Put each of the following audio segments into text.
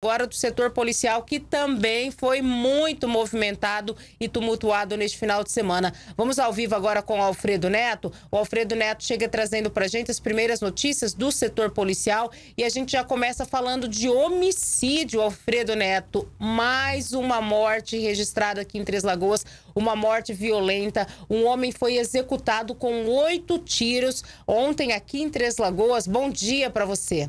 agora do setor policial, que também foi muito movimentado e tumultuado neste final de semana. Vamos ao vivo agora com o Alfredo Neto. O Alfredo Neto chega trazendo para a gente as primeiras notícias do setor policial e a gente já começa falando de homicídio, Alfredo Neto. Mais uma morte registrada aqui em Três Lagoas, uma morte violenta. Um homem foi executado com oito tiros ontem aqui em Três Lagoas. Bom dia para você.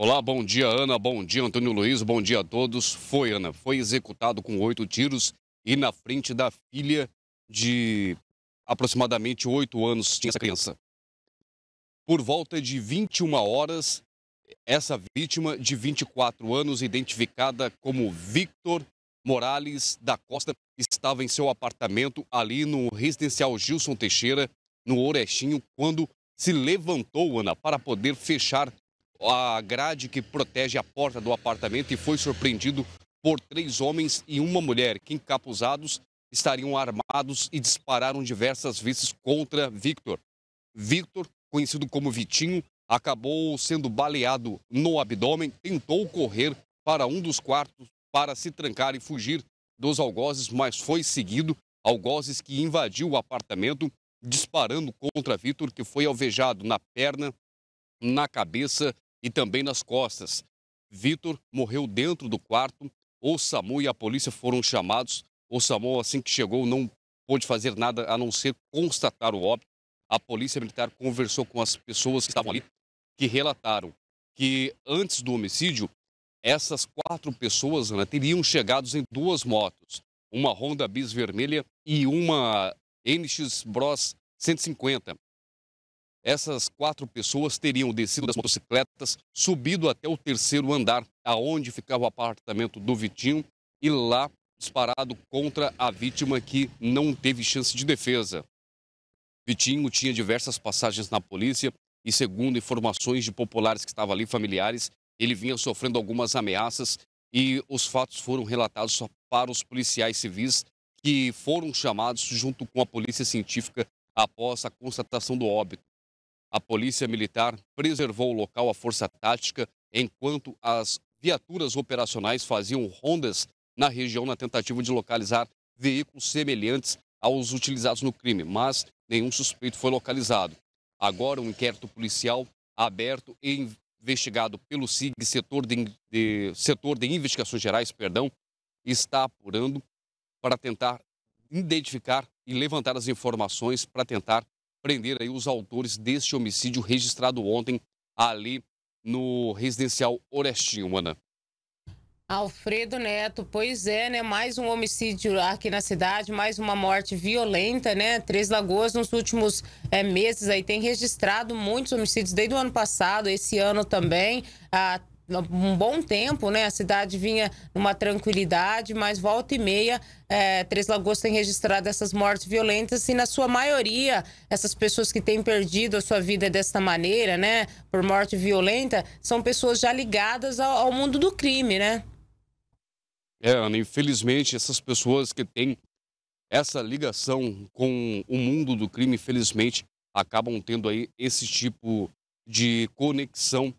Olá, bom dia, Ana. Bom dia, Antônio Luiz. Bom dia a todos. Foi, Ana, foi executado com oito tiros e na frente da filha de aproximadamente oito anos tinha essa criança. Por volta de 21 horas, essa vítima de 24 anos, identificada como Victor Morales da Costa, estava em seu apartamento ali no residencial Gilson Teixeira, no Orechinho, quando se levantou, Ana, para poder fechar a grade que protege a porta do apartamento e foi surpreendido por três homens e uma mulher que, encapuzados, estariam armados e dispararam diversas vezes contra Victor. Victor, conhecido como Vitinho, acabou sendo baleado no abdômen, tentou correr para um dos quartos para se trancar e fugir dos algozes, mas foi seguido. Algozes que invadiu o apartamento, disparando contra Victor, que foi alvejado na perna, na cabeça e também nas costas. Vitor morreu dentro do quarto. O SAMU e a polícia foram chamados. O SAMU, assim que chegou, não pôde fazer nada a não ser constatar o óbito. A polícia militar conversou com as pessoas que estavam ali, que relataram que antes do homicídio, essas quatro pessoas né, teriam chegado em duas motos, uma Honda Bis vermelha e uma NX Bros 150 essas quatro pessoas teriam descido das motocicletas, subido até o terceiro andar, aonde ficava o apartamento do Vitinho, e lá disparado contra a vítima que não teve chance de defesa. Vitinho tinha diversas passagens na polícia e, segundo informações de populares que estavam ali, familiares, ele vinha sofrendo algumas ameaças e os fatos foram relatados para os policiais civis que foram chamados junto com a polícia científica após a constatação do óbito. A Polícia Militar preservou o local à força tática enquanto as viaturas operacionais faziam rondas na região na tentativa de localizar veículos semelhantes aos utilizados no crime, mas nenhum suspeito foi localizado. Agora, um inquérito policial aberto e investigado pelo SIG, setor de, de, setor de investigações gerais, perdão, está apurando para tentar identificar e levantar as informações para tentar prender aí os autores deste homicídio registrado ontem ali no residencial Orestinho, Ana. Alfredo Neto, pois é, né? Mais um homicídio aqui na cidade, mais uma morte violenta, né? Três Lagoas nos últimos é, meses aí tem registrado muitos homicídios desde o ano passado, esse ano também. Ah, um bom tempo, né? A cidade vinha numa tranquilidade, mas volta e meia, é, Três Lagoas tem registrado essas mortes violentas e, na sua maioria, essas pessoas que têm perdido a sua vida desta maneira, né? Por morte violenta, são pessoas já ligadas ao, ao mundo do crime, né? É, Ana, infelizmente, essas pessoas que têm essa ligação com o mundo do crime, infelizmente, acabam tendo aí esse tipo de conexão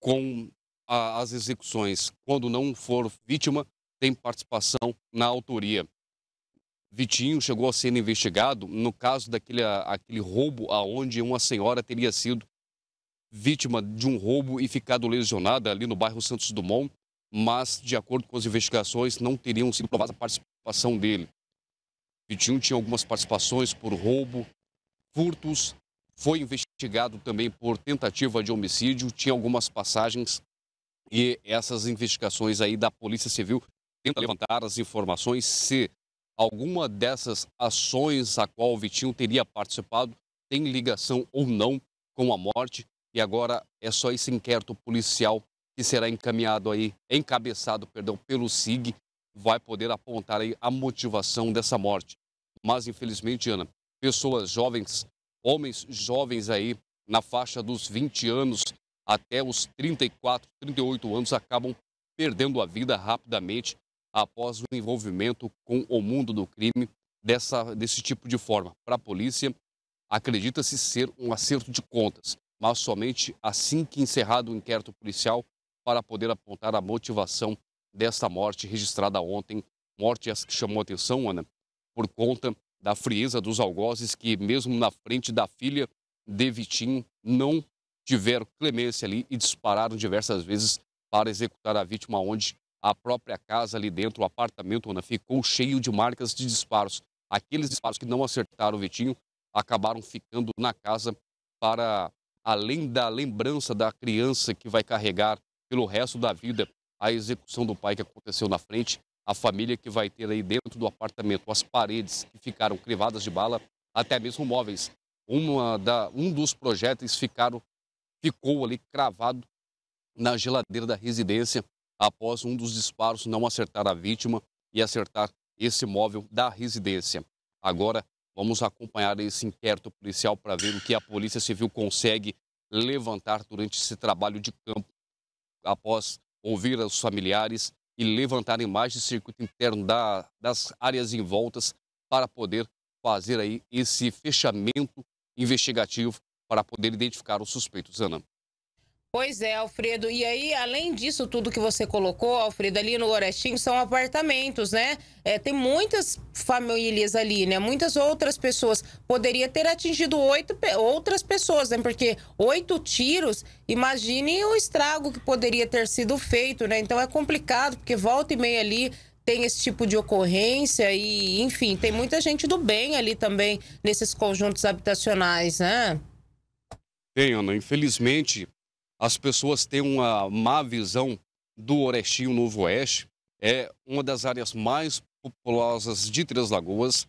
com a, as execuções, quando não for vítima, tem participação na autoria. Vitinho chegou a ser investigado no caso daquele aquele roubo aonde uma senhora teria sido vítima de um roubo e ficado lesionada ali no bairro Santos Dumont, mas de acordo com as investigações não teriam sido provada a participação dele. Vitinho tinha algumas participações por roubo, furtos, foi investigado também por tentativa de homicídio, tinha algumas passagens e essas investigações aí da Polícia Civil tenta levantar as informações se alguma dessas ações a qual o Vitinho teria participado tem ligação ou não com a morte. E agora é só esse inquérito policial que será encaminhado aí, encabeçado, perdão, pelo SIG, vai poder apontar aí a motivação dessa morte. Mas infelizmente, Ana, pessoas jovens, homens jovens aí na faixa dos 20 anos até os 34, 38 anos acabam perdendo a vida rapidamente após o envolvimento com o mundo do crime dessa, desse tipo de forma. Para a polícia, acredita-se ser um acerto de contas, mas somente assim que encerrado o inquérito policial para poder apontar a motivação desta morte registrada ontem. Morte essa que chamou atenção, Ana, por conta da frieza dos algozes que, mesmo na frente da filha de Vitinho, não tiveram clemência ali e dispararam diversas vezes para executar a vítima, onde a própria casa ali dentro, o apartamento, onde ficou cheio de marcas de disparos. Aqueles disparos que não acertaram o Vitinho acabaram ficando na casa para além da lembrança da criança que vai carregar pelo resto da vida a execução do pai que aconteceu na frente, a família que vai ter aí dentro do apartamento as paredes que ficaram crivadas de bala, até mesmo móveis. Uma da, um dos projéteis ficaram ficou ali cravado na geladeira da residência após um dos disparos não acertar a vítima e acertar esse móvel da residência. Agora vamos acompanhar esse inquérito policial para ver o que a Polícia Civil consegue levantar durante esse trabalho de campo após ouvir os familiares e levantarem mais de circuito interno da, das áreas envoltas para poder fazer aí esse fechamento investigativo para poder identificar os suspeitos, Ana. Pois é, Alfredo. E aí, além disso, tudo que você colocou, Alfredo, ali no Orestinho são apartamentos, né? É, tem muitas famílias ali, né? Muitas outras pessoas. Poderia ter atingido oito pe outras pessoas, né? Porque oito tiros, imagine o estrago que poderia ter sido feito, né? Então é complicado, porque volta e meia ali tem esse tipo de ocorrência e, enfim, tem muita gente do bem ali também nesses conjuntos habitacionais, né? Tem, Ana. Infelizmente, as pessoas têm uma má visão do Orestinho Novo Oeste. É uma das áreas mais populosas de Três Lagoas.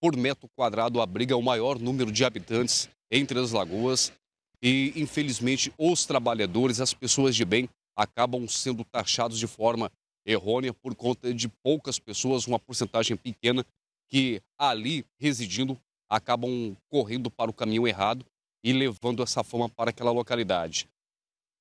Por metro quadrado, abriga o maior número de habitantes em Três Lagoas. E, infelizmente, os trabalhadores, as pessoas de bem, acabam sendo taxados de forma errônea por conta de poucas pessoas, uma porcentagem pequena, que ali residindo acabam correndo para o caminho errado e levando essa fama para aquela localidade.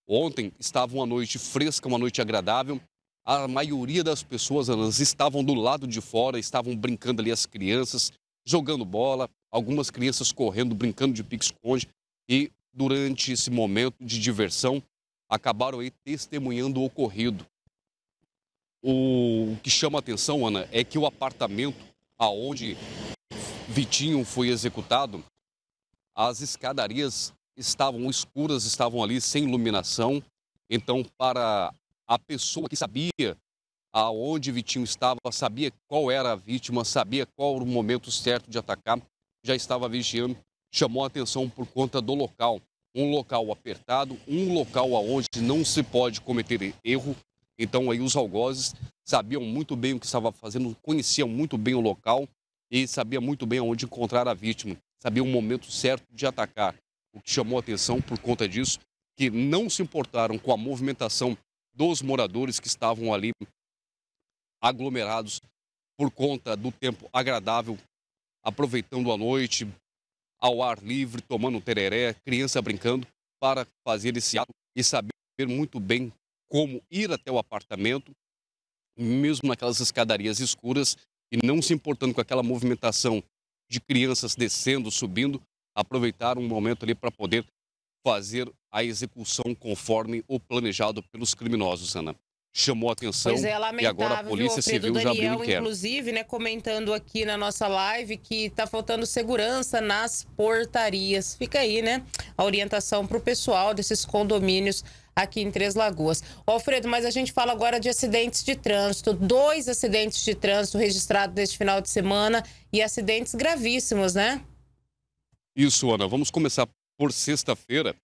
Ontem estava uma noite fresca, uma noite agradável. A maioria das pessoas elas estavam do lado de fora, estavam brincando ali as crianças, jogando bola, algumas crianças correndo, brincando de pique-esconde. E durante esse momento de diversão, acabaram aí testemunhando o ocorrido. O que chama a atenção, Ana, é que o apartamento aonde Vitinho foi executado as escadarias estavam escuras, estavam ali sem iluminação. Então, para a pessoa que sabia aonde Vitinho estava, sabia qual era a vítima, sabia qual era o momento certo de atacar, já estava vigiando, chamou a atenção por conta do local. Um local apertado, um local aonde não se pode cometer erro. Então aí os algozes sabiam muito bem o que estava fazendo, conheciam muito bem o local e sabiam muito bem onde encontrar a vítima sabia o momento certo de atacar. O que chamou atenção por conta disso, que não se importaram com a movimentação dos moradores que estavam ali aglomerados por conta do tempo agradável, aproveitando a noite, ao ar livre, tomando tereré, criança brincando, para fazer esse ato e saber muito bem como ir até o apartamento, mesmo naquelas escadarias escuras, e não se importando com aquela movimentação de crianças descendo, subindo, aproveitaram um momento ali para poder fazer a execução conforme o planejado pelos criminosos, Ana chamou a atenção pois é, e agora a Polícia viu, Civil Daniel, já abriu inquérito. Inclusive, né, comentando aqui na nossa live que está faltando segurança nas portarias. Fica aí, né, a orientação para o pessoal desses condomínios aqui em Três Lagoas. Ô, Alfredo, mas a gente fala agora de acidentes de trânsito. Dois acidentes de trânsito registrados neste final de semana e acidentes gravíssimos, né? Isso, Ana. Vamos começar por sexta-feira.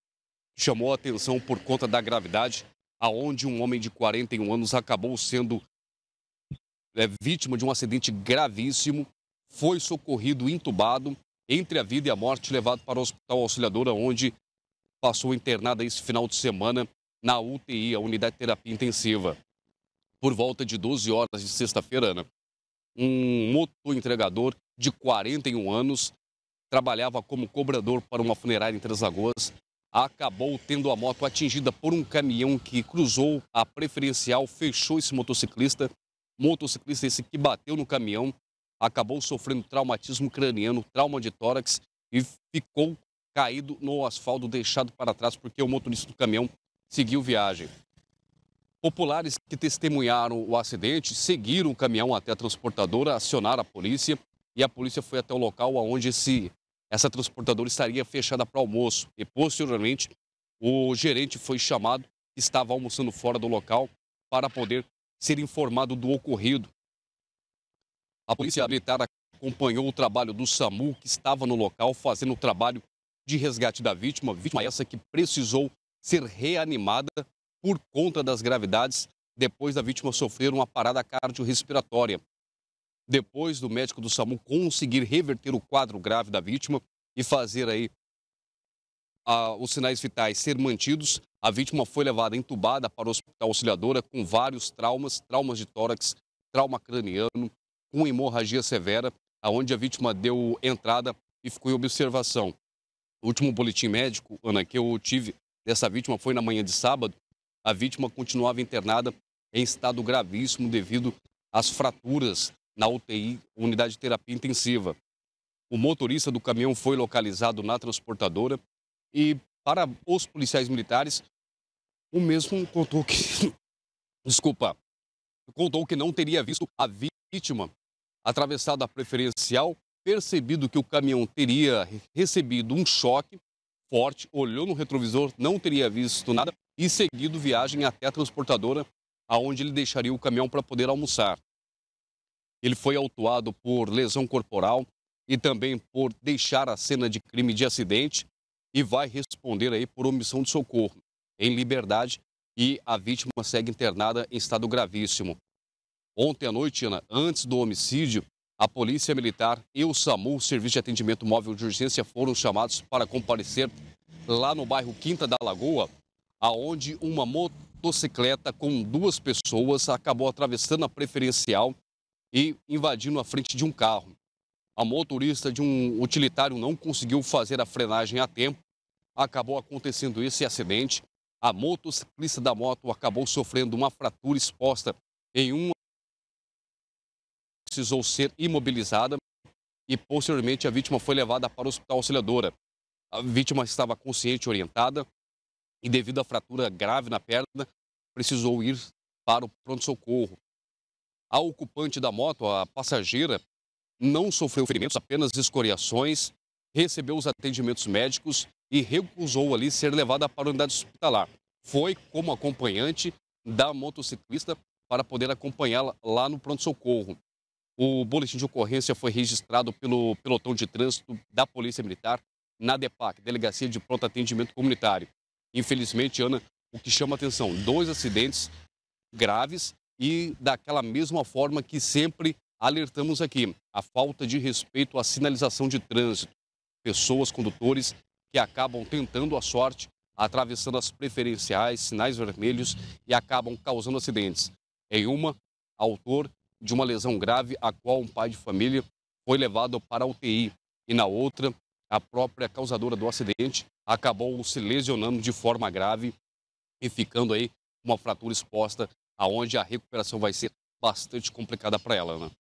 Chamou a atenção por conta da gravidade aonde um homem de 41 anos acabou sendo é, vítima de um acidente gravíssimo, foi socorrido entubado, entre a vida e a morte, levado para o Hospital Auxiliadora, onde passou internada esse final de semana na UTI, a Unidade de Terapia Intensiva. Por volta de 12 horas de sexta-feira, né? um entregador de 41 anos trabalhava como cobrador para uma funerária em Três Lagoas, acabou tendo a moto atingida por um caminhão que cruzou a preferencial, fechou esse motociclista. Motociclista esse que bateu no caminhão, acabou sofrendo traumatismo craniano, trauma de tórax e ficou caído no asfalto, deixado para trás porque o motorista do caminhão seguiu viagem. Populares que testemunharam o acidente seguiram o caminhão até a transportadora, acionaram a polícia e a polícia foi até o local onde esse essa transportadora estaria fechada para almoço e, posteriormente, o gerente foi chamado, estava almoçando fora do local, para poder ser informado do ocorrido. A Polícia Militar acompanhou o trabalho do SAMU, que estava no local fazendo o trabalho de resgate da vítima, vítima essa que precisou ser reanimada por conta das gravidades depois da vítima sofrer uma parada cardiorrespiratória depois do médico do SAMU conseguir reverter o quadro grave da vítima e fazer aí a, os sinais vitais ser mantidos, a vítima foi levada entubada para o hospital auxiliadora com vários traumas, traumas de tórax, trauma craniano, com hemorragia severa, aonde a vítima deu entrada e ficou em observação. O último boletim médico, Ana, que eu tive dessa vítima foi na manhã de sábado. A vítima continuava internada em estado gravíssimo devido às fraturas na UTI, unidade de terapia intensiva. O motorista do caminhão foi localizado na transportadora e, para os policiais militares, o mesmo contou que. Desculpa. Contou que não teria visto a vítima atravessada a preferencial, percebido que o caminhão teria recebido um choque forte, olhou no retrovisor, não teria visto nada e seguido viagem até a transportadora, aonde ele deixaria o caminhão para poder almoçar. Ele foi autuado por lesão corporal e também por deixar a cena de crime de acidente e vai responder aí por omissão de socorro em liberdade e a vítima segue internada em estado gravíssimo. Ontem à noite, Ana, antes do homicídio, a Polícia Militar e o SAMU, o Serviço de Atendimento Móvel de Urgência, foram chamados para comparecer lá no bairro Quinta da Lagoa, aonde uma motocicleta com duas pessoas acabou atravessando a preferencial e invadindo a frente de um carro. A motorista de um utilitário não conseguiu fazer a frenagem a tempo. Acabou acontecendo esse acidente. A motociclista da moto acabou sofrendo uma fratura exposta em uma. Precisou ser imobilizada e, posteriormente, a vítima foi levada para o hospital auxiliadora. A vítima estava consciente e orientada e, devido à fratura grave na perna, precisou ir para o pronto-socorro. A ocupante da moto, a passageira, não sofreu ferimentos, apenas escoriações, recebeu os atendimentos médicos e recusou ali ser levada para a unidade hospitalar. Foi como acompanhante da motociclista para poder acompanhá-la lá no pronto-socorro. O boletim de ocorrência foi registrado pelo pelotão de trânsito da Polícia Militar na DEPAC, Delegacia de Pronto Atendimento Comunitário. Infelizmente, Ana, o que chama atenção, dois acidentes graves e daquela mesma forma que sempre alertamos aqui, a falta de respeito à sinalização de trânsito. Pessoas, condutores que acabam tentando a sorte, atravessando as preferenciais, sinais vermelhos e acabam causando acidentes. Em uma, autor de uma lesão grave, a qual um pai de família foi levado para a UTI, e na outra, a própria causadora do acidente acabou se lesionando de forma grave e ficando aí uma fratura exposta aonde a recuperação vai ser bastante complicada para ela, né?